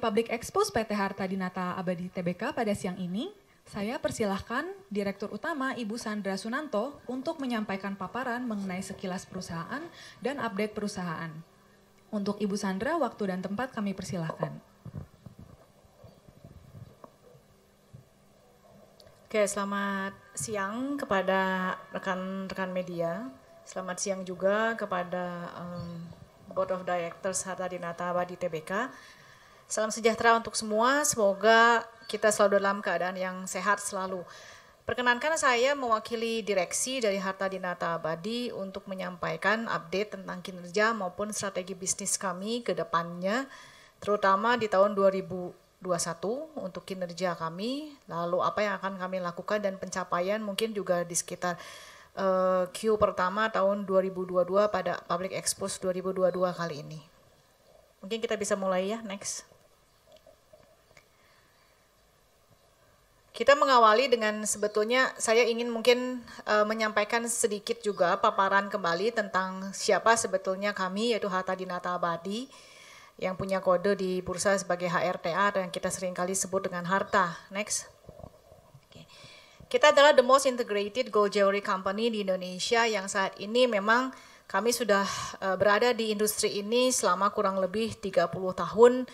Public Expose PT Harta Dinata Abadi TBK pada siang ini, saya persilahkan Direktur Utama Ibu Sandra Sunanto untuk menyampaikan paparan mengenai sekilas perusahaan dan update perusahaan. Untuk Ibu Sandra, waktu dan tempat kami persilahkan. Oke, selamat siang kepada rekan-rekan media. Selamat siang juga kepada um, Board of Directors Harta Dinata Abadi TBK Salam sejahtera untuk semua. Semoga kita selalu dalam keadaan yang sehat selalu. Perkenankan saya mewakili direksi dari Harta Dinata Abadi untuk menyampaikan update tentang kinerja maupun strategi bisnis kami ke depannya, terutama di tahun 2021 untuk kinerja kami, lalu apa yang akan kami lakukan dan pencapaian mungkin juga di sekitar uh, Q pertama tahun 2022 pada Public Expos 2022 kali ini. Mungkin kita bisa mulai ya, next. Kita mengawali dengan sebetulnya saya ingin mungkin uh, menyampaikan sedikit juga paparan kembali tentang siapa sebetulnya kami yaitu Hatta Dinata Abadi yang punya kode di bursa sebagai HRTA dan kita seringkali sebut dengan harta. Next. Okay. Kita adalah the most integrated gold jewelry company di Indonesia yang saat ini memang kami sudah eh, berada di industri ini selama kurang lebih 30 tahun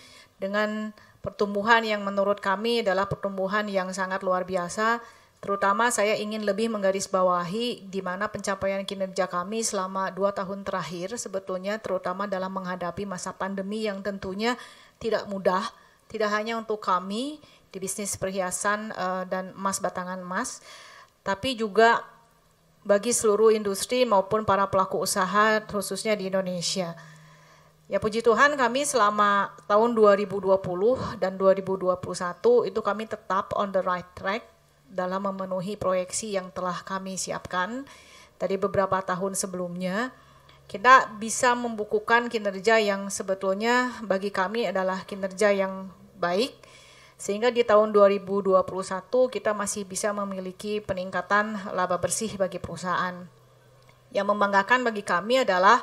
dengan pertumbuhan yang menurut kami adalah pertumbuhan yang sangat luar biasa. Terutama saya ingin lebih menggarisbawahi di mana pencapaian kinerja kami selama dua tahun terakhir sebetulnya terutama dalam menghadapi masa pandemi yang tentunya tidak mudah, tidak hanya untuk kami di bisnis perhiasan uh, dan emas batangan emas, tapi juga bagi seluruh industri maupun para pelaku usaha khususnya di Indonesia. Ya puji Tuhan kami selama tahun 2020 dan 2021 itu kami tetap on the right track dalam memenuhi proyeksi yang telah kami siapkan tadi beberapa tahun sebelumnya. Kita bisa membukukan kinerja yang sebetulnya bagi kami adalah kinerja yang baik sehingga di tahun 2021 kita masih bisa memiliki peningkatan laba bersih bagi perusahaan. Yang membanggakan bagi kami adalah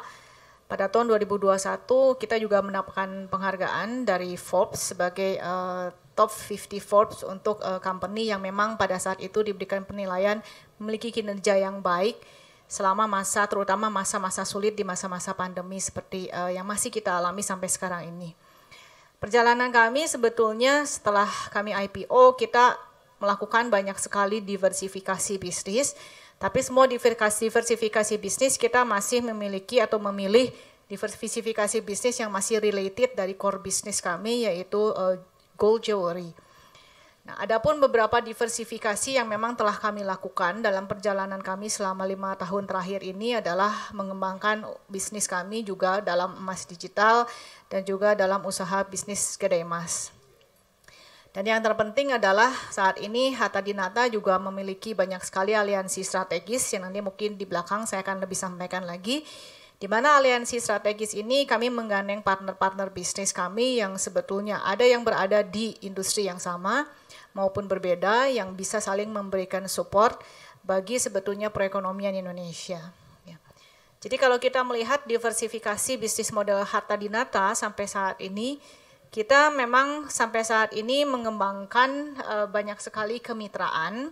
pada tahun 2021 kita juga mendapatkan penghargaan dari Forbes sebagai uh, top 50 Forbes untuk uh, company yang memang pada saat itu diberikan penilaian memiliki kinerja yang baik selama masa terutama masa-masa sulit di masa-masa pandemi seperti uh, yang masih kita alami sampai sekarang ini. Perjalanan kami sebetulnya setelah kami IPO kita melakukan banyak sekali diversifikasi bisnis tapi semua diversifikasi, bisnis kita masih memiliki atau memilih diversifikasi bisnis yang masih related dari core bisnis kami yaitu uh, gold jewelry. Nah, adapun beberapa diversifikasi yang memang telah kami lakukan dalam perjalanan kami selama lima tahun terakhir ini adalah mengembangkan bisnis kami juga dalam emas digital dan juga dalam usaha bisnis kedai emas. Dan yang terpenting adalah saat ini Hatta Dinata juga memiliki banyak sekali aliansi strategis yang nanti mungkin di belakang saya akan lebih sampaikan lagi. Di mana aliansi strategis ini kami menggandeng partner-partner bisnis kami yang sebetulnya ada yang berada di industri yang sama maupun berbeda yang bisa saling memberikan support bagi sebetulnya perekonomian Indonesia. Ya. Jadi kalau kita melihat diversifikasi bisnis model Hatta Dinata sampai saat ini, kita memang sampai saat ini mengembangkan uh, banyak sekali kemitraan,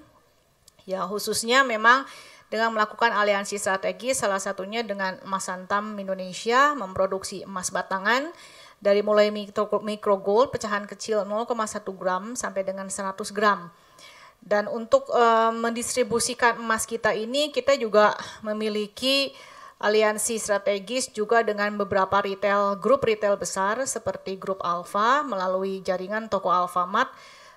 ya khususnya memang dengan melakukan aliansi strategi salah satunya dengan Emas Antam Indonesia memproduksi emas batangan dari mulai mikro, mikro gold pecahan kecil 0,1 gram sampai dengan 100 gram. Dan untuk uh, mendistribusikan emas kita ini kita juga memiliki aliansi strategis juga dengan beberapa retail grup retail besar seperti grup Alfa melalui jaringan toko Alfamart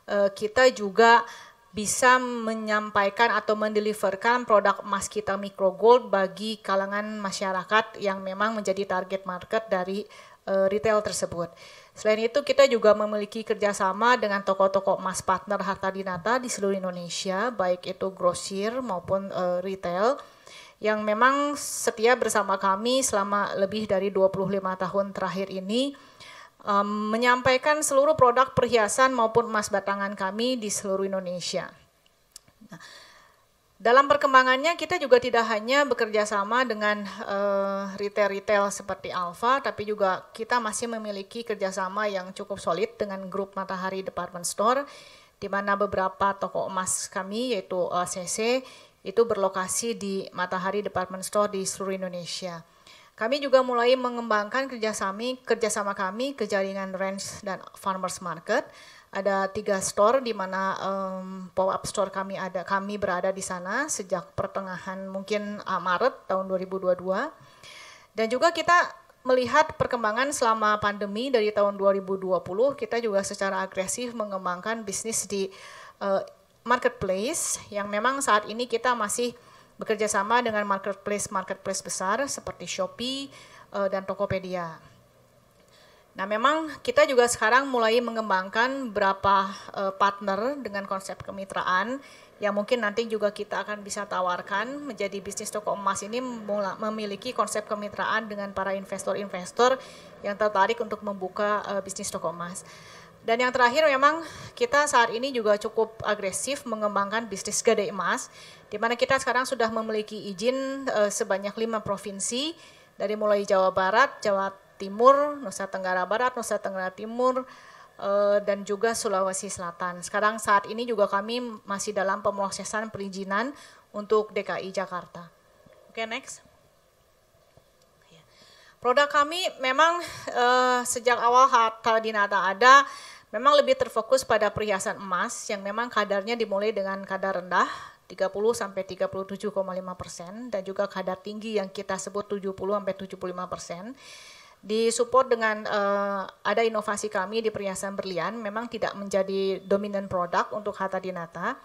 eh, kita juga bisa menyampaikan atau mendeliverkan produk emas kita micro gold bagi kalangan masyarakat yang memang menjadi target market dari eh, retail tersebut. Selain itu kita juga memiliki kerjasama dengan toko-toko emas partner Harta Dinata di seluruh Indonesia, baik itu grosir maupun eh, retail yang memang setia bersama kami selama lebih dari 25 tahun terakhir ini um, menyampaikan seluruh produk perhiasan maupun emas batangan kami di seluruh Indonesia. Nah, dalam perkembangannya kita juga tidak hanya bekerja sama dengan eh, retail-retail uh, seperti Alfa, tapi juga kita masih memiliki kerjasama yang cukup solid dengan grup Matahari Department Store, di mana beberapa toko emas kami yaitu uh, eh, CC itu berlokasi di Matahari Department Store di seluruh Indonesia. Kami juga mulai mengembangkan kerjasama, kerjasama kami ke jaringan ranch dan farmers market. Ada tiga store di mana um, pop-up store kami ada, kami berada di sana sejak pertengahan mungkin uh, Maret tahun 2022. Dan juga kita melihat perkembangan selama pandemi dari tahun 2020, kita juga secara agresif mengembangkan bisnis di eh, marketplace yang memang saat ini kita masih bekerja sama dengan marketplace-marketplace besar seperti Shopee eh, dan Tokopedia. Nah, memang kita juga sekarang mulai mengembangkan berapa eh, partner dengan konsep kemitraan yang mungkin nanti juga kita akan bisa tawarkan menjadi bisnis toko emas ini memiliki konsep kemitraan dengan para investor-investor yang tertarik untuk membuka eh, bisnis toko emas. Dan yang terakhir memang kita saat ini juga cukup agresif mengembangkan bisnis gede emas, di mana kita sekarang sudah memiliki izin e, sebanyak lima provinsi, dari mulai Jawa Barat, Jawa Timur, Nusa Tenggara Barat, Nusa Tenggara Timur, e, dan juga Sulawesi Selatan. Sekarang saat ini juga kami masih dalam pemrosesan perizinan untuk DKI Jakarta. Oke, okay, next. Iya. Produk kami memang uh, sejak awal harta dinata ada Memang lebih terfokus pada perhiasan emas yang memang kadarnya dimulai dengan kadar rendah 30 sampai 37,5 persen dan juga kadar tinggi yang kita sebut 70 sampai 75 persen disupport dengan uh, ada inovasi kami di perhiasan berlian memang tidak menjadi dominan produk untuk harta Dinata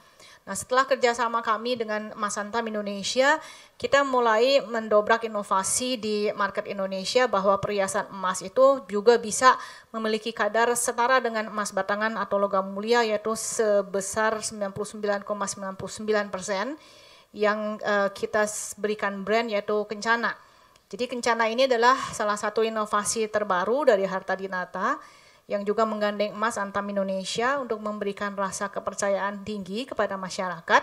Nah setelah kerjasama kami dengan Mas Antam Indonesia, kita mulai mendobrak inovasi di market Indonesia bahwa perhiasan emas itu juga bisa memiliki kadar setara dengan emas batangan atau logam mulia yaitu sebesar 99,99 persen yang uh, kita berikan brand yaitu Kencana. Jadi Kencana ini adalah salah satu inovasi terbaru dari Harta Dinata yang juga menggandeng emas Antam Indonesia untuk memberikan rasa kepercayaan tinggi kepada masyarakat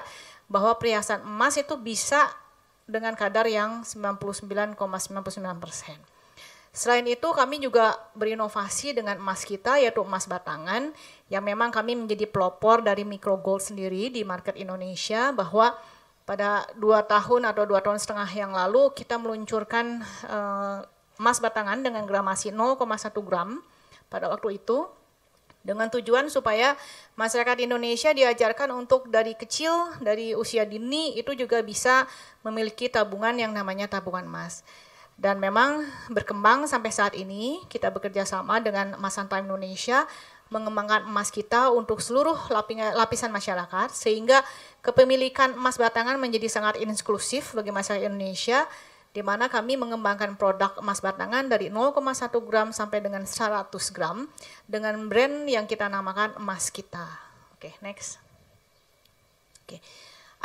bahwa perhiasan emas itu bisa dengan kadar yang 99,99 persen. ,99%. Selain itu kami juga berinovasi dengan emas kita yaitu emas batangan yang memang kami menjadi pelopor dari micro gold sendiri di market Indonesia bahwa pada dua tahun atau dua tahun setengah yang lalu kita meluncurkan eh, emas batangan dengan gramasi 0,1 gram pada waktu itu dengan tujuan supaya masyarakat Indonesia diajarkan untuk dari kecil, dari usia dini itu juga bisa memiliki tabungan yang namanya tabungan emas. Dan memang berkembang sampai saat ini kita bekerja sama dengan Masan Time Indonesia mengembangkan emas kita untuk seluruh lapisan masyarakat sehingga kepemilikan emas batangan menjadi sangat inklusif bagi masyarakat Indonesia di mana kami mengembangkan produk emas batangan dari 0,1 gram sampai dengan 100 gram dengan brand yang kita namakan emas kita. Oke, okay, next. Oke. Okay.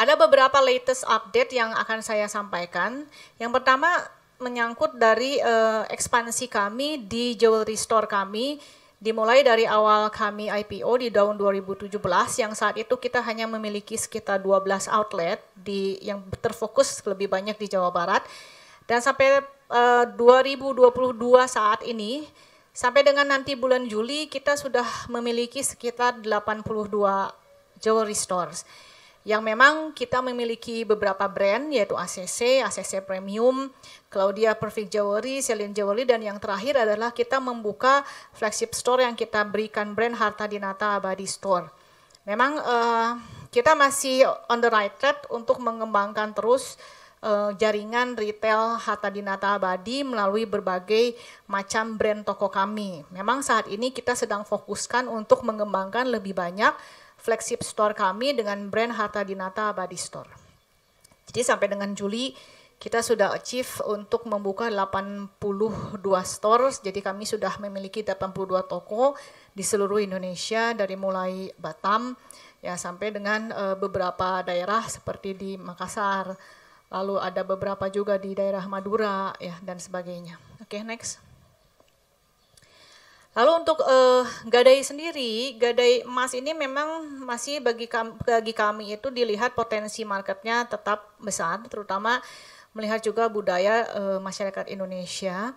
Ada beberapa latest update yang akan saya sampaikan. Yang pertama menyangkut dari uh, ekspansi kami di jewelry store kami dimulai dari awal kami IPO di tahun 2017 yang saat itu kita hanya memiliki sekitar 12 outlet di yang terfokus lebih banyak di Jawa Barat dan sampai eh, uh, 2022 saat ini, sampai dengan nanti bulan Juli, kita sudah memiliki sekitar 82 jewelry stores. Yang memang kita memiliki beberapa brand, yaitu ACC, ACC Premium, Claudia Perfect Jewelry, Celine Jewelry, dan yang terakhir adalah kita membuka flagship store yang kita berikan brand Harta Dinata Abadi Store. Memang uh, kita masih on the right track untuk mengembangkan terus Eh, jaringan retail Hatta Dinata Abadi melalui berbagai macam brand toko kami. Memang saat ini kita sedang fokuskan untuk mengembangkan lebih banyak flagship store kami dengan brand Hatta Dinata Abadi Store. Jadi sampai dengan Juli kita sudah achieve untuk membuka 82 stores. jadi kami sudah memiliki 82 toko di seluruh Indonesia dari mulai Batam ya sampai dengan eh, beberapa daerah seperti di Makassar, lalu ada beberapa juga di daerah Madura ya dan sebagainya. Oke, okay, next. Lalu untuk uh, gadai sendiri, gadai emas ini memang masih bagi kami, bagi kami itu dilihat potensi marketnya tetap besar, terutama melihat juga budaya uh, masyarakat Indonesia.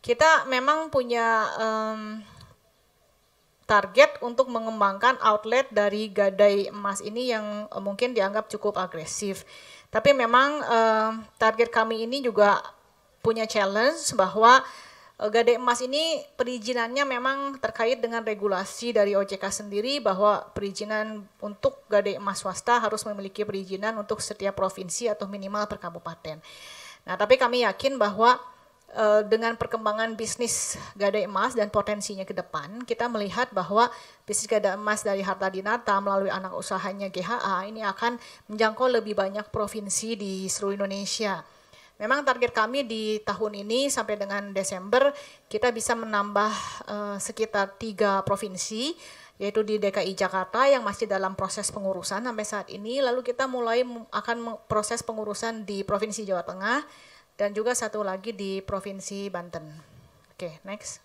Kita memang punya um, target untuk mengembangkan outlet dari gadai emas ini yang mungkin dianggap cukup agresif tapi memang uh, target kami ini juga punya challenge bahwa uh, Gade Emas ini perizinannya memang terkait dengan regulasi dari OJK sendiri bahwa perizinan untuk Gade Emas swasta harus memiliki perizinan untuk setiap provinsi atau minimal per kabupaten. Nah, tapi kami yakin bahwa Eh, dengan perkembangan bisnis gadai emas dan potensinya ke depan, kita melihat bahwa bisnis gadai emas dari Harta Dinata melalui anak usahanya GHA ini akan menjangkau lebih banyak provinsi di seluruh Indonesia. Memang target kami di tahun ini sampai dengan Desember kita bisa menambah eh, sekitar tiga provinsi yaitu di DKI Jakarta yang masih dalam proses pengurusan sampai saat ini lalu kita mulai akan proses pengurusan di Provinsi Jawa Tengah dan juga satu lagi di Provinsi Banten. Oke, okay, next.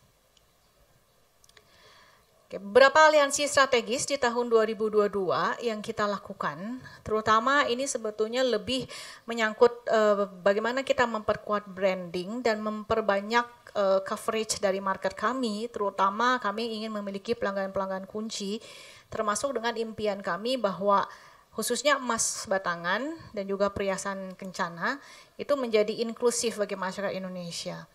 Okay, beberapa aliansi strategis di tahun 2022 yang kita lakukan, terutama ini sebetulnya lebih menyangkut uh, bagaimana kita memperkuat branding dan memperbanyak uh, coverage dari market kami, terutama kami ingin memiliki pelanggan-pelanggan kunci, termasuk dengan impian kami bahwa khususnya emas batangan dan juga perhiasan kencana itu menjadi inklusif bagi masyarakat Indonesia.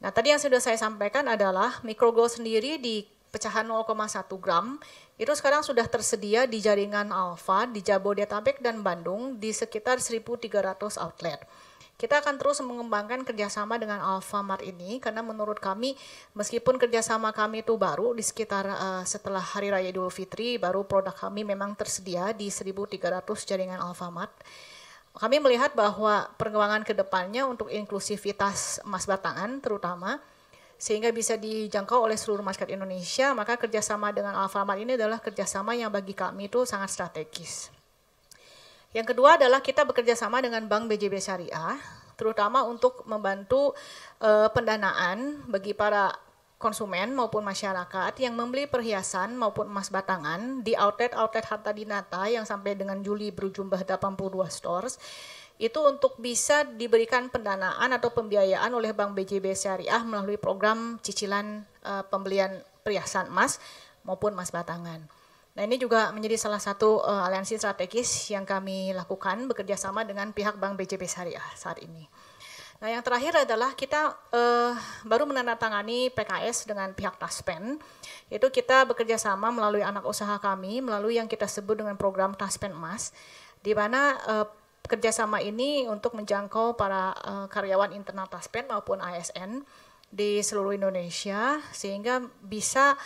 Nah tadi yang sudah saya sampaikan adalah gold sendiri di pecahan 0,1 gram itu sekarang sudah tersedia di jaringan Alfa di Jabodetabek dan Bandung di sekitar 1.300 outlet. Kita akan terus mengembangkan kerjasama dengan Alfamart ini karena menurut kami meskipun kerjasama kami itu baru di sekitar uh, setelah Hari Raya Idul Fitri baru produk kami memang tersedia di 1.300 jaringan Alfamart. Kami melihat bahwa perkembangan kedepannya untuk inklusivitas emas batangan terutama sehingga bisa dijangkau oleh seluruh masyarakat Indonesia, maka kerjasama dengan Alfamart ini adalah kerjasama yang bagi kami itu sangat strategis. Yang kedua adalah kita bekerja sama dengan Bank BJB Syariah, terutama untuk membantu uh, pendanaan bagi para konsumen maupun masyarakat yang membeli perhiasan maupun emas batangan di outlet-outlet Harta Dinata yang sampai dengan Juli berjumlah 82 stores itu untuk bisa diberikan pendanaan atau pembiayaan oleh Bank BJB Syariah melalui program cicilan uh, pembelian perhiasan emas maupun emas batangan. Nah ini juga menjadi salah satu uh, aliansi strategis yang kami lakukan bekerja sama dengan pihak Bank BJB Syariah saat ini. Nah yang terakhir adalah kita uh, baru menandatangani PKS dengan pihak Taspen, yaitu kita bekerja sama melalui anak usaha kami, melalui yang kita sebut dengan program Taspen Emas, di mana uh, kerjasama ini untuk menjangkau para uh, karyawan internal Taspen maupun ASN di seluruh Indonesia, sehingga bisa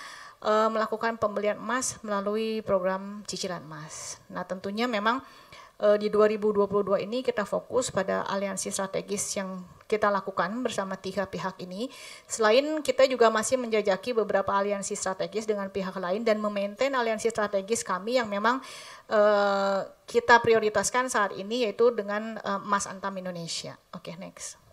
uh, melakukan pembelian emas melalui program cicilan emas. Nah, tentunya memang uh, di 2022 ini kita fokus pada aliansi strategis yang kita lakukan bersama tiga pihak ini. Selain kita juga masih menjajaki beberapa aliansi strategis dengan pihak lain dan memaintain aliansi strategis kami yang memang uh, kita prioritaskan saat ini yaitu dengan uh, Mas Antam Indonesia. Oke, okay, next.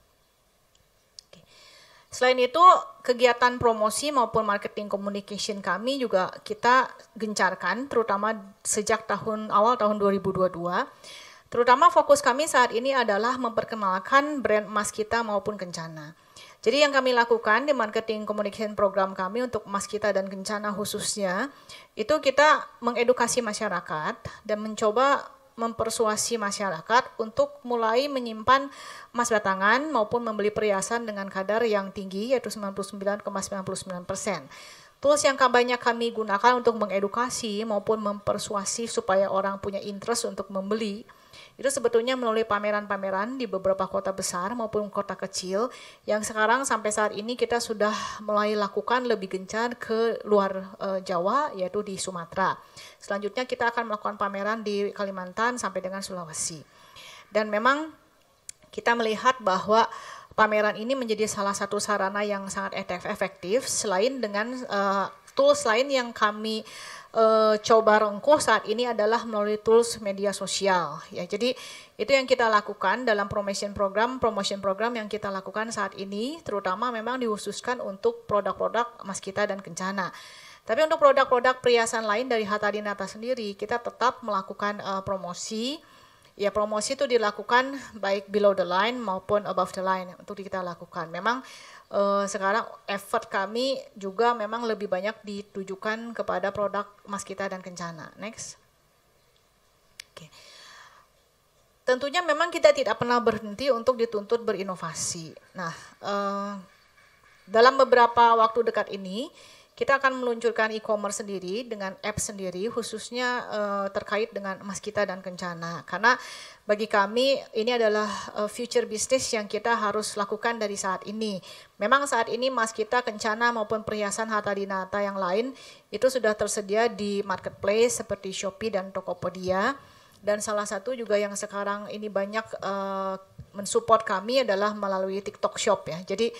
Selain itu, kegiatan promosi maupun marketing communication kami juga kita gencarkan, terutama sejak tahun awal tahun 2022. Terutama fokus kami saat ini adalah memperkenalkan brand emas kita maupun kencana. Jadi yang kami lakukan di marketing communication program kami untuk emas kita dan kencana khususnya, itu kita mengedukasi masyarakat dan mencoba mempersuasi masyarakat untuk mulai menyimpan emas batangan maupun membeli perhiasan dengan kadar yang tinggi yaitu 99,99%. persen. Tools yang banyak kami gunakan untuk mengedukasi maupun mempersuasi supaya orang punya interest untuk membeli itu sebetulnya melalui pameran-pameran di beberapa kota besar maupun kota kecil yang sekarang sampai saat ini kita sudah mulai lakukan lebih gencar ke luar e, Jawa yaitu di Sumatera. Selanjutnya kita akan melakukan pameran di Kalimantan sampai dengan Sulawesi. Dan memang kita melihat bahwa pameran ini menjadi salah satu sarana yang sangat efektif selain dengan uh, tools lain yang kami Eh, coba rengkuh saat ini adalah melalui tools media sosial ya. Jadi itu yang kita lakukan dalam promotion program, promotion program yang kita lakukan saat ini terutama memang dihususkan untuk produk-produk emas Kita dan Kencana. Tapi untuk produk-produk perhiasan lain dari Hatta Dinata sendiri kita tetap melakukan uh, promosi. Ya promosi itu dilakukan baik below the line maupun above the line untuk kita lakukan. Memang uh, sekarang effort kami juga memang lebih banyak ditujukan kepada produk emas kita dan kencana. Next. Okay. Tentunya memang kita tidak pernah berhenti untuk dituntut berinovasi. Nah, eh, dalam beberapa waktu dekat ini kita akan meluncurkan e-commerce sendiri dengan app sendiri khususnya uh, terkait dengan emas kita dan kencana. Karena bagi kami ini adalah uh, future bisnis yang kita harus lakukan dari saat ini. Memang saat ini emas kita kencana maupun perhiasan harta dinata yang lain itu sudah tersedia di marketplace seperti Shopee dan Tokopedia dan salah satu juga yang sekarang ini banyak uh, mensupport kami adalah melalui TikTok Shop ya. Jadi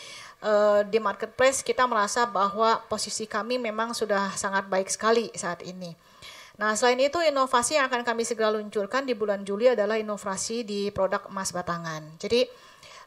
uh, di marketplace kita merasa bahwa posisi kami memang sudah sangat baik sekali saat ini. Nah, selain itu inovasi yang akan kami segera luncurkan di bulan Juli adalah inovasi di produk emas batangan. Jadi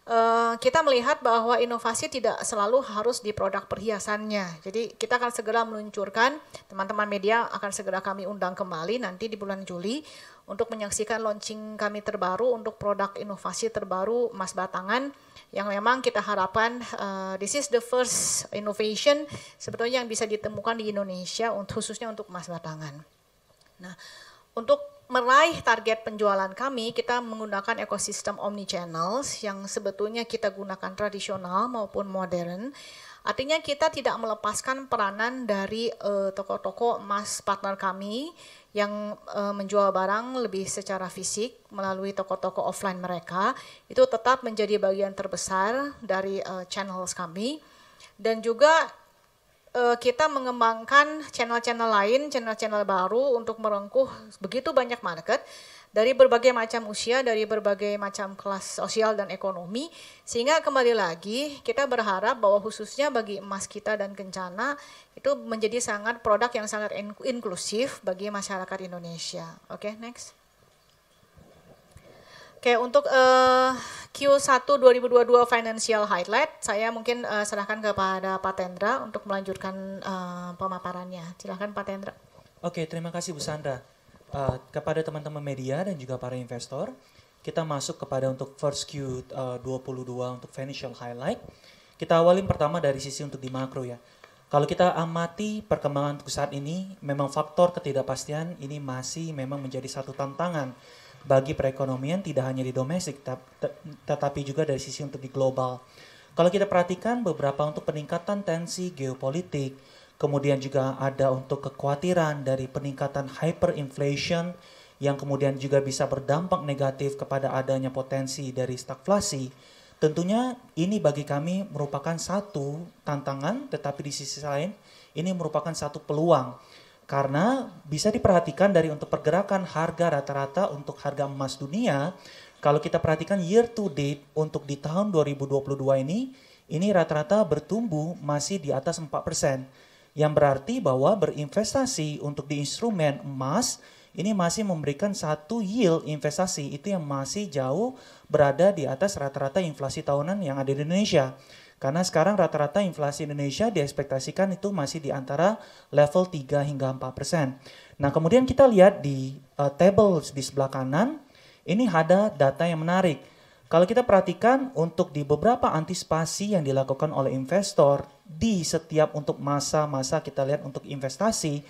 Eh, kita melihat bahwa inovasi tidak selalu harus di produk perhiasannya. Jadi kita akan segera meluncurkan, teman-teman media akan segera kami undang kembali nanti di bulan Juli untuk menyaksikan launching kami terbaru untuk produk inovasi terbaru emas Batangan yang memang kita harapkan uh, this is the first innovation sebetulnya yang bisa ditemukan di Indonesia untuk, khususnya untuk emas Batangan. Nah, untuk meraih target penjualan kami, kita menggunakan ekosistem omnichannels yang sebetulnya kita gunakan tradisional maupun modern. Artinya kita tidak melepaskan peranan dari uh, toko-toko emas partner kami yang uh, menjual barang lebih secara fisik melalui toko-toko offline mereka. Itu tetap menjadi bagian terbesar dari uh, channels kami. Dan juga Eh, kita mengembangkan channel-channel lain, channel-channel baru untuk merengkuh begitu banyak market dari berbagai macam usia, dari berbagai macam kelas sosial dan ekonomi, sehingga kembali lagi kita berharap bahwa khususnya bagi emas kita dan kencana itu menjadi sangat produk yang sangat inklusif bagi masyarakat Indonesia. Oke, okay, next. Oke, untuk uh, Q1 2022 financial highlight, saya mungkin uh, serahkan kepada Pak Tendra untuk melanjutkan uh, pemaparannya. Silahkan Pak Tendra. Oke, terima kasih Bu Sandra. Uh, kepada teman-teman media dan juga para investor, kita masuk kepada untuk first Q uh, 22 untuk financial highlight. Kita awalin pertama dari sisi untuk di makro ya. Kalau kita amati perkembangan untuk saat ini, memang faktor ketidakpastian ini masih memang menjadi satu tantangan bagi perekonomian tidak hanya di domestik tetapi juga dari sisi untuk di global. Kalau kita perhatikan beberapa untuk peningkatan tensi geopolitik, kemudian juga ada untuk kekhawatiran dari peningkatan hyperinflation yang kemudian juga bisa berdampak negatif kepada adanya potensi dari stagflasi. Tentunya ini bagi kami merupakan satu tantangan, tetapi di sisi lain ini merupakan satu peluang karena bisa diperhatikan dari untuk pergerakan harga rata-rata untuk harga emas dunia, kalau kita perhatikan year to date untuk di tahun 2022 ini, ini rata-rata bertumbuh masih di atas 4%. Yang berarti bahwa berinvestasi untuk di instrumen emas ini masih memberikan satu yield investasi itu yang masih jauh berada di atas rata-rata inflasi tahunan yang ada di Indonesia. Karena sekarang rata-rata inflasi Indonesia diekspektasikan itu masih di antara level 3 hingga 4 persen. Nah kemudian kita lihat di uh, eh, table di sebelah kanan, ini ada data yang menarik. Kalau kita perhatikan untuk di beberapa antisipasi yang dilakukan oleh investor di setiap untuk masa-masa kita lihat untuk investasi,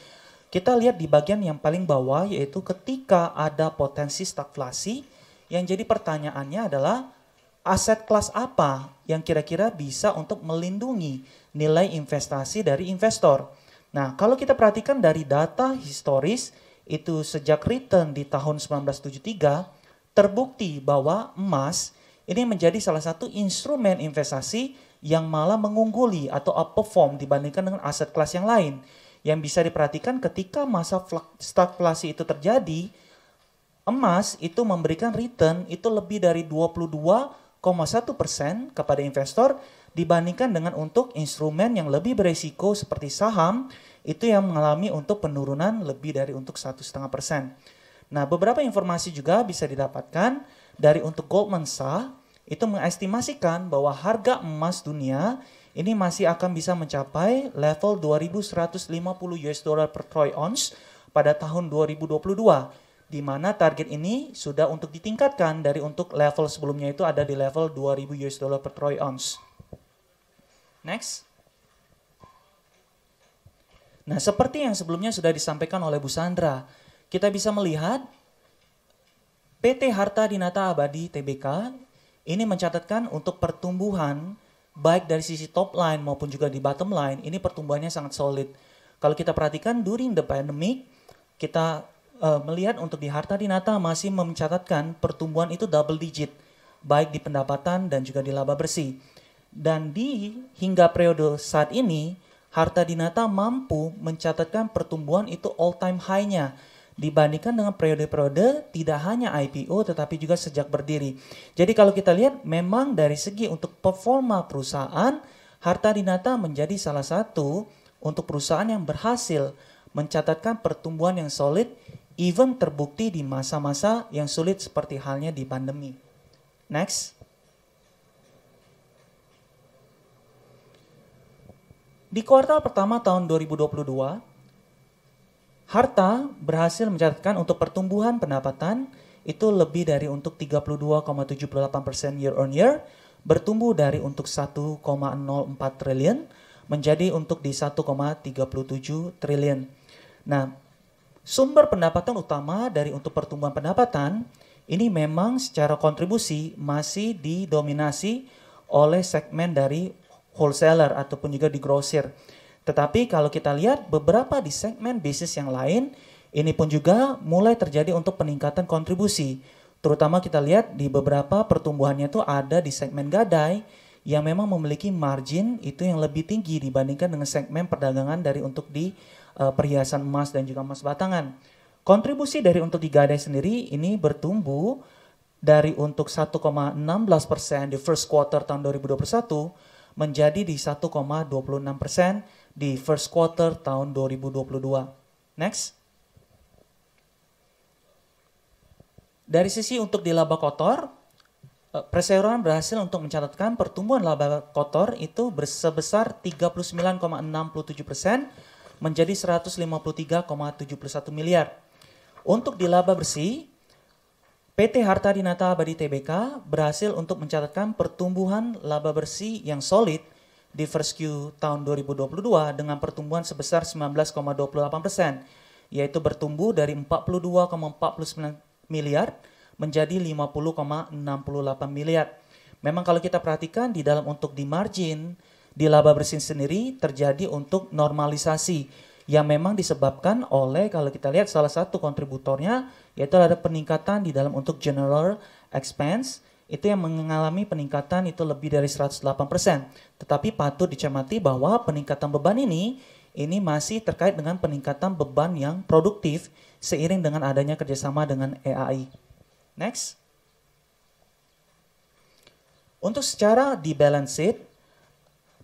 kita lihat di bagian yang paling bawah yaitu ketika ada potensi stagflasi yang jadi pertanyaannya adalah aset kelas apa yang kira-kira bisa untuk melindungi nilai investasi dari investor. Nah, kalau kita perhatikan dari data historis itu sejak return di tahun 1973 terbukti bahwa emas ini menjadi salah satu instrumen investasi yang malah mengungguli atau outperform dibandingkan dengan aset kelas yang lain. Yang bisa diperhatikan ketika masa stagflasi itu terjadi, emas itu memberikan return itu lebih dari 22 persen kepada investor dibandingkan dengan untuk instrumen yang lebih beresiko seperti saham itu yang mengalami untuk penurunan lebih dari untuk satu setengah persen. Nah, beberapa informasi juga bisa didapatkan dari untuk Goldman Sachs itu mengestimasikan bahwa harga emas dunia ini masih akan bisa mencapai level 2150 US dollar per troy ounce pada tahun 2022 di mana target ini sudah untuk ditingkatkan dari untuk level sebelumnya itu ada di level 2000 US dollar per troy ounce. Next. Nah, seperti yang sebelumnya sudah disampaikan oleh Bu Sandra, kita bisa melihat PT Harta Dinata Abadi TBK ini mencatatkan untuk pertumbuhan baik dari sisi top line maupun juga di bottom line ini pertumbuhannya sangat solid. Kalau kita perhatikan during the pandemic kita uh, melihat untuk di harta dinata masih mencatatkan pertumbuhan itu double digit baik di pendapatan dan juga di laba bersih. Dan di hingga periode saat ini harta dinata mampu mencatatkan pertumbuhan itu all time high-nya dibandingkan dengan periode-periode tidak hanya IPO tetapi juga sejak berdiri. Jadi kalau kita lihat memang dari segi untuk performa perusahaan harta dinata menjadi salah satu untuk perusahaan yang berhasil mencatatkan pertumbuhan yang solid even terbukti di masa-masa yang sulit seperti halnya di pandemi. Next. Di kuartal pertama tahun 2022, Harta berhasil mencatatkan untuk pertumbuhan pendapatan itu lebih dari untuk 32,78% year on year, bertumbuh dari untuk 1,04 triliun menjadi untuk di 1,37 triliun. Nah, Sumber pendapatan utama dari untuk pertumbuhan pendapatan ini memang secara kontribusi masih didominasi oleh segmen dari wholesaler ataupun juga di grosir. Tetapi kalau kita lihat beberapa di segmen bisnis yang lain, ini pun juga mulai terjadi untuk peningkatan kontribusi. Terutama kita lihat di beberapa pertumbuhannya itu ada di segmen gadai yang memang memiliki margin itu yang lebih tinggi dibandingkan dengan segmen perdagangan dari untuk di uh, perhiasan emas dan juga emas batangan. Kontribusi dari untuk digadai sendiri ini bertumbuh dari untuk 1,16 persen di first quarter tahun 2021 menjadi di 1,26 persen di first quarter tahun 2022. Next. Dari sisi untuk di laba kotor, eh, perseroan berhasil untuk mencatatkan pertumbuhan laba kotor itu sebesar 39,67 persen menjadi 153,71 miliar. Untuk di laba bersih, PT Harta Dinata Abadi Tbk berhasil untuk mencatatkan pertumbuhan laba bersih yang solid di first Q tahun 2022 dengan pertumbuhan sebesar 19,28 persen, yaitu bertumbuh dari 42,49 miliar menjadi 50,68 miliar. Memang kalau kita perhatikan di dalam untuk di margin, di laba bersih sendiri terjadi untuk normalisasi yang memang disebabkan oleh kalau kita lihat salah satu kontributornya yaitu ada peningkatan di dalam untuk general expense itu yang mengalami peningkatan itu lebih dari 108%. Tetapi patut dicermati bahwa peningkatan beban ini ini masih terkait dengan peningkatan beban yang produktif seiring dengan adanya kerjasama dengan AI. Next. Untuk secara di balance sheet,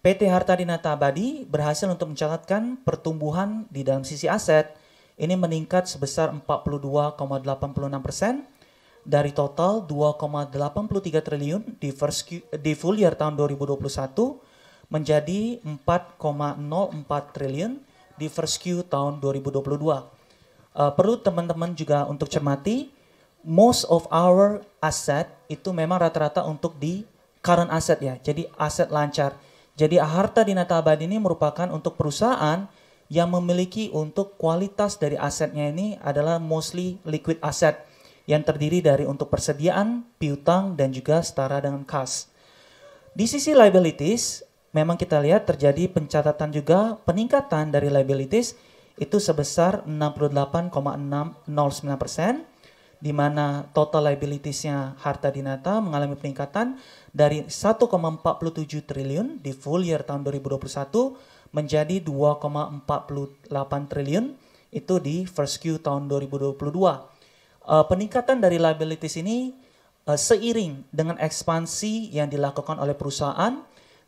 PT Harta Dinata Abadi berhasil untuk mencatatkan pertumbuhan di dalam sisi aset ini meningkat sebesar 42,86 persen dari total 2,83 triliun di, first di full year tahun 2021 menjadi 4,04 triliun di first Q tahun 2022. Uh, eh, perlu teman-teman juga untuk cermati, most of our asset itu memang rata-rata untuk di current asset ya, jadi aset lancar jadi harta di Abadi ini merupakan untuk perusahaan yang memiliki untuk kualitas dari asetnya ini adalah mostly liquid asset yang terdiri dari untuk persediaan, piutang, dan juga setara dengan kas. Di sisi liabilities, memang kita lihat terjadi pencatatan juga peningkatan dari liabilities itu sebesar 68,609 persen di mana total liabilitiesnya harta dinata mengalami peningkatan dari 1,47 triliun di full year tahun 2021 menjadi 2,48 triliun itu di first Q tahun 2022. Uh, eh, peningkatan dari liabilities ini uh, seiring dengan ekspansi yang dilakukan oleh perusahaan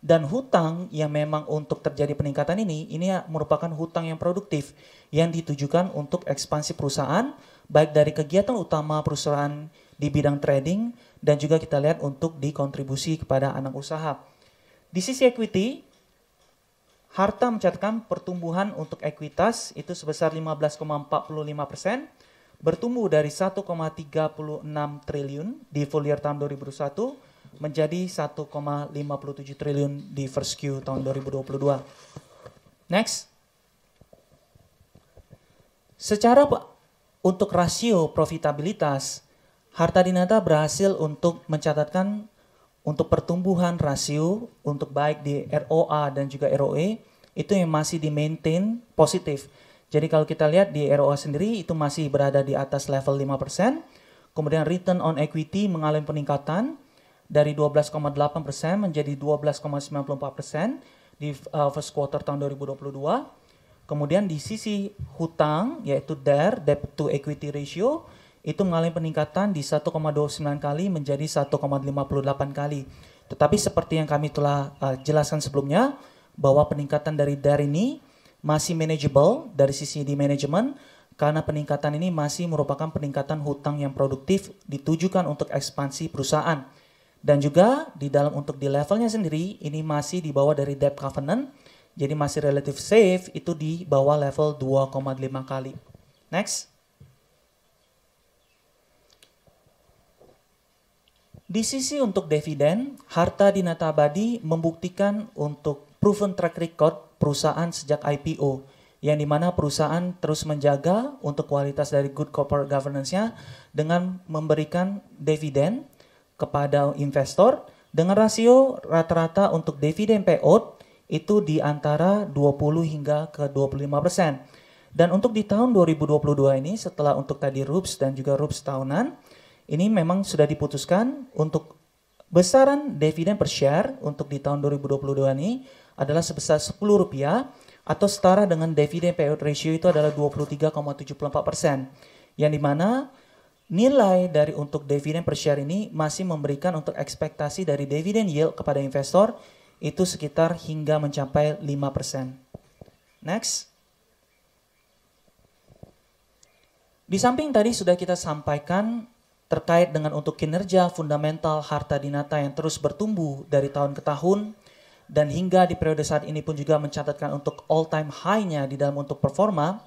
dan hutang yang memang untuk terjadi peningkatan ini ini merupakan hutang yang produktif yang ditujukan untuk ekspansi perusahaan baik dari kegiatan utama perusahaan di bidang trading dan juga kita lihat untuk dikontribusi kepada anak usaha. Di sisi equity, Harta mencatatkan pertumbuhan untuk ekuitas itu sebesar 15,45 persen, bertumbuh dari 1,36 triliun di full year tahun 2021 menjadi 1,57 triliun di first Q tahun 2022. Next. Secara untuk rasio profitabilitas, Harta Dinata berhasil untuk mencatatkan untuk pertumbuhan rasio untuk baik di ROA dan juga ROE itu yang masih di maintain positif. Jadi kalau kita lihat di ROA sendiri itu masih berada di atas level 5%. Kemudian return on equity mengalami peningkatan dari 12,8% menjadi 12,94% di uh, first quarter tahun 2022 Kemudian di sisi hutang yaitu DER, debt to equity ratio itu mengalami peningkatan di 1,29 kali menjadi 1,58 kali. Tetapi seperti yang kami telah uh, jelaskan sebelumnya bahwa peningkatan dari DER ini masih manageable dari sisi di manajemen karena peningkatan ini masih merupakan peningkatan hutang yang produktif ditujukan untuk ekspansi perusahaan. Dan juga di dalam untuk di levelnya sendiri ini masih di bawah dari debt covenant jadi masih relatif safe itu di bawah level 2,5 kali. Next. Di sisi untuk dividen, harta Dinata Natabadi membuktikan untuk proven track record perusahaan sejak IPO, yang dimana perusahaan terus menjaga untuk kualitas dari good corporate governance-nya dengan memberikan dividen kepada investor dengan rasio rata-rata untuk dividen payout itu di antara 20 hingga ke 25 persen. Dan untuk di tahun 2022 ini setelah untuk tadi RUPS dan juga RUPS tahunan, ini memang sudah diputuskan untuk besaran dividen per share untuk di tahun 2022 ini adalah sebesar 10 rupiah atau setara dengan dividen payout ratio itu adalah 23,74 persen. Yang dimana nilai dari untuk dividen per share ini masih memberikan untuk ekspektasi dari dividen yield kepada investor itu sekitar hingga mencapai 5%. Next. Di samping tadi sudah kita sampaikan terkait dengan untuk kinerja fundamental harta dinata yang terus bertumbuh dari tahun ke tahun dan hingga di periode saat ini pun juga mencatatkan untuk all time high-nya di dalam untuk performa,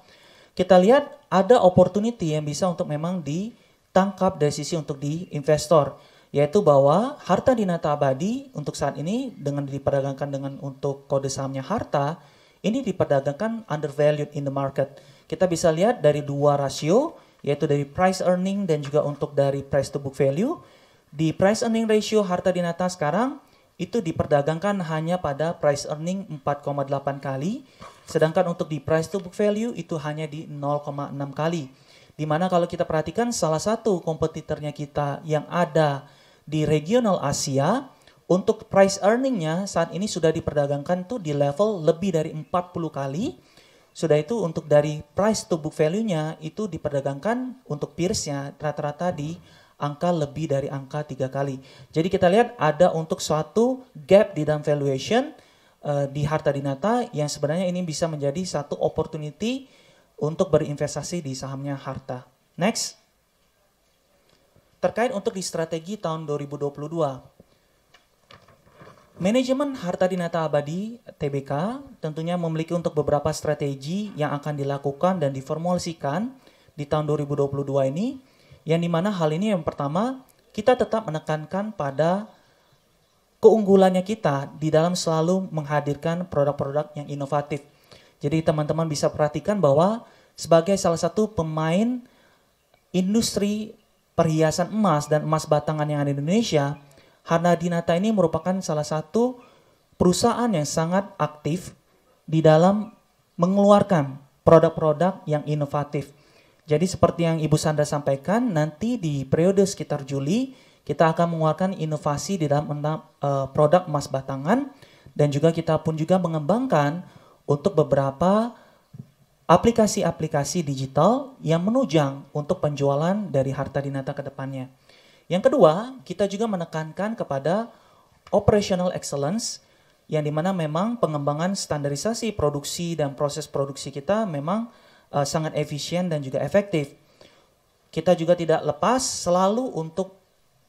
kita lihat ada opportunity yang bisa untuk memang ditangkap dari sisi untuk di investor yaitu bahwa harta Dinata abadi untuk saat ini dengan diperdagangkan dengan untuk kode sahamnya harta ini diperdagangkan undervalued in the market. Kita bisa lihat dari dua rasio yaitu dari price earning dan juga untuk dari price to book value. Di price earning ratio harta Dinata sekarang itu diperdagangkan hanya pada price earning 4,8 kali, sedangkan untuk di price to book value itu hanya di 0,6 kali. Dimana kalau kita perhatikan salah satu kompetitornya kita yang ada di regional Asia untuk price earningnya saat ini sudah diperdagangkan tuh di level lebih dari 40 kali. Sudah itu untuk dari price to book value-nya itu diperdagangkan untuk peers-nya rata-rata di angka lebih dari angka tiga kali. Jadi kita lihat ada untuk suatu gap di dalam valuation uh, di harta dinata yang sebenarnya ini bisa menjadi satu opportunity untuk berinvestasi di sahamnya harta. Next terkait untuk di strategi tahun 2022. Manajemen Harta Dinata Abadi TBK tentunya memiliki untuk beberapa strategi yang akan dilakukan dan diformulasikan di tahun 2022 ini yang dimana hal ini yang pertama kita tetap menekankan pada keunggulannya kita di dalam selalu menghadirkan produk-produk yang inovatif. Jadi teman-teman bisa perhatikan bahwa sebagai salah satu pemain industri perhiasan emas dan emas batangan yang ada di Indonesia, Hana Dinata ini merupakan salah satu perusahaan yang sangat aktif di dalam mengeluarkan produk-produk yang inovatif. Jadi seperti yang Ibu Sandra sampaikan, nanti di periode sekitar Juli kita akan mengeluarkan inovasi di dalam e, produk emas batangan dan juga kita pun juga mengembangkan untuk beberapa aplikasi-aplikasi digital yang menunjang untuk penjualan dari harta dinata ke depannya. Yang kedua, kita juga menekankan kepada operational excellence yang dimana memang pengembangan standarisasi produksi dan proses produksi kita memang uh, sangat efisien dan juga efektif. Kita juga tidak lepas selalu untuk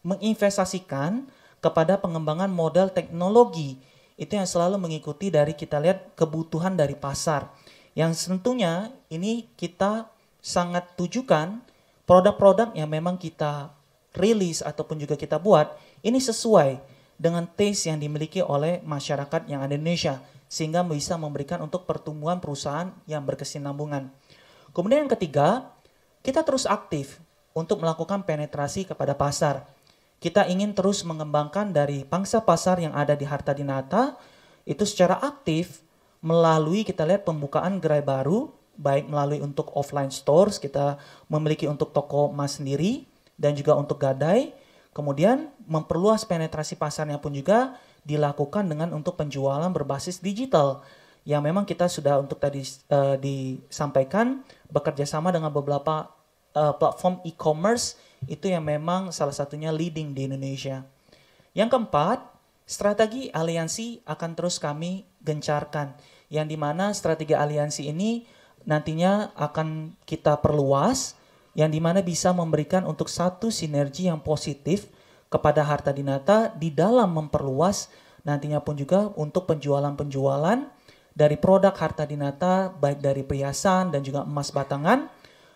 menginvestasikan kepada pengembangan modal teknologi itu yang selalu mengikuti dari kita lihat kebutuhan dari pasar yang tentunya ini kita sangat tujukan produk-produk yang memang kita rilis ataupun juga kita buat ini sesuai dengan taste yang dimiliki oleh masyarakat yang ada di Indonesia sehingga bisa memberikan untuk pertumbuhan perusahaan yang berkesinambungan. Kemudian yang ketiga, kita terus aktif untuk melakukan penetrasi kepada pasar. Kita ingin terus mengembangkan dari pangsa pasar yang ada di harta dinata itu secara aktif melalui kita lihat pembukaan gerai baru baik melalui untuk offline stores kita memiliki untuk toko emas sendiri dan juga untuk gadai kemudian memperluas penetrasi pasarnya pun juga dilakukan dengan untuk penjualan berbasis digital yang memang kita sudah untuk tadi uh, disampaikan bekerja sama dengan beberapa uh, platform e-commerce itu yang memang salah satunya leading di Indonesia. Yang keempat, strategi aliansi akan terus kami gencarkan. Yang dimana strategi aliansi ini nantinya akan kita perluas, yang dimana bisa memberikan untuk satu sinergi yang positif kepada harta dinata di dalam memperluas nantinya pun juga untuk penjualan-penjualan dari produk harta dinata baik dari perhiasan dan juga emas batangan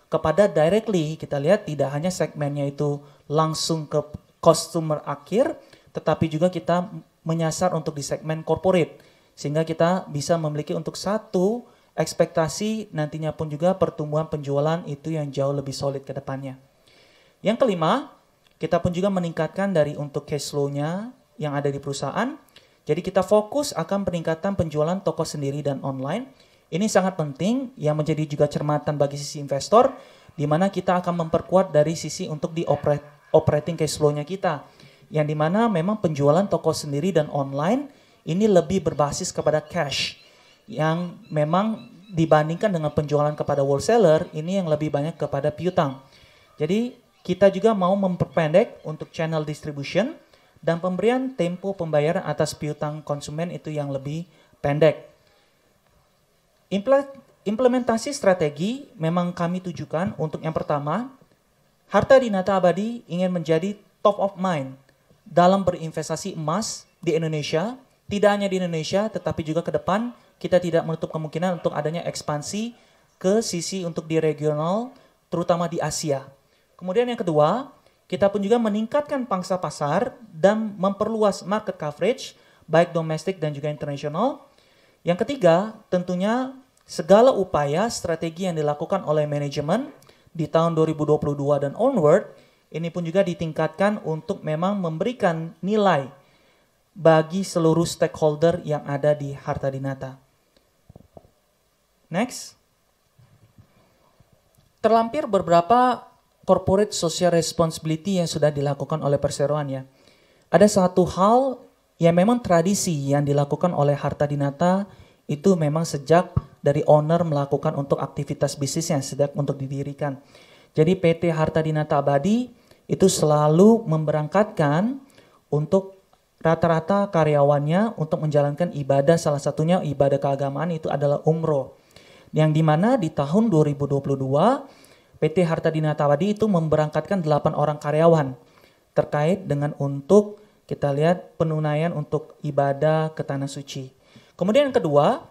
kepada directly kita lihat tidak hanya segmennya itu langsung ke customer akhir tetapi juga kita menyasar untuk di segmen corporate sehingga kita bisa memiliki untuk satu ekspektasi nantinya pun juga pertumbuhan penjualan itu yang jauh lebih solid ke depannya. Yang kelima, kita pun juga meningkatkan dari untuk cash flow-nya yang ada di perusahaan. Jadi kita fokus akan peningkatan penjualan toko sendiri dan online. Ini sangat penting yang menjadi juga cermatan bagi sisi investor di mana kita akan memperkuat dari sisi untuk di operating cash flow-nya kita. Yang dimana memang penjualan toko sendiri dan online ini lebih berbasis kepada cash yang memang dibandingkan dengan penjualan kepada wholesaler ini yang lebih banyak kepada piutang. Jadi kita juga mau memperpendek untuk channel distribution dan pemberian tempo pembayaran atas piutang konsumen itu yang lebih pendek. Implementasi strategi memang kami tujukan untuk yang pertama, harta dinata abadi ingin menjadi top of mind dalam berinvestasi emas di Indonesia tidak hanya di Indonesia, tetapi juga ke depan kita tidak menutup kemungkinan untuk adanya ekspansi ke sisi untuk di regional, terutama di Asia. Kemudian yang kedua, kita pun juga meningkatkan pangsa pasar dan memperluas market coverage, baik domestik dan juga internasional. Yang ketiga, tentunya segala upaya strategi yang dilakukan oleh manajemen di tahun 2022 dan onward, ini pun juga ditingkatkan untuk memang memberikan nilai bagi seluruh stakeholder yang ada di harta dinata. Next. Terlampir beberapa corporate social responsibility yang sudah dilakukan oleh perseroan ya. Ada satu hal yang memang tradisi yang dilakukan oleh harta dinata itu memang sejak dari owner melakukan untuk aktivitas bisnis yang sejak untuk didirikan. Jadi PT Harta Dinata Abadi itu selalu memberangkatkan untuk rata-rata karyawannya untuk menjalankan ibadah salah satunya ibadah keagamaan itu adalah umroh yang dimana di tahun 2022 PT Harta Dinatawadi itu memberangkatkan 8 orang karyawan terkait dengan untuk kita lihat penunaian untuk ibadah ke Tanah Suci. Kemudian yang kedua,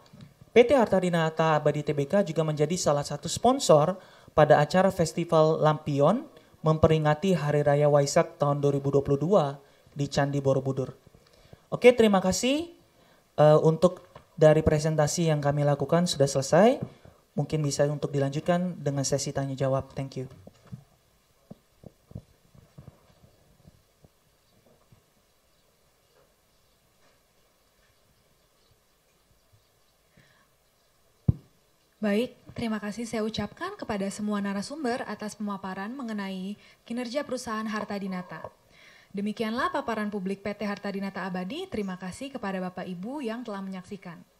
PT Harta Dinata Abadi TBK juga menjadi salah satu sponsor pada acara Festival Lampion memperingati Hari Raya Waisak tahun 2022 di Candi Borobudur. Oke, terima kasih uh, untuk dari presentasi yang kami lakukan sudah selesai. Mungkin bisa untuk dilanjutkan dengan sesi tanya jawab. Thank you. Baik, terima kasih saya ucapkan kepada semua narasumber atas pemaparan mengenai kinerja perusahaan Harta Dinata. Demikianlah paparan publik PT Harta Dinata Abadi. Terima kasih kepada Bapak Ibu yang telah menyaksikan.